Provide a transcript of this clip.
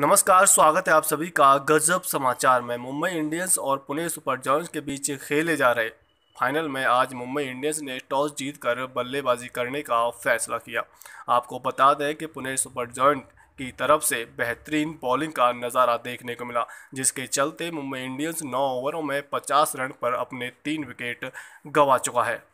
नमस्कार स्वागत है आप सभी का गजब समाचार में मुंबई इंडियंस और पुणे सुपर जॉइंट्स के बीच खेले जा रहे फाइनल में आज मुंबई इंडियंस ने टॉस जीतकर बल्लेबाजी करने का फैसला किया आपको बता दें कि पुणे सुपर जॉइंट की तरफ से बेहतरीन बॉलिंग का नज़ारा देखने को मिला जिसके चलते मुंबई इंडियंस नौ ओवरों में 50 रन पर अपने तीन विकेट गंवा चुका है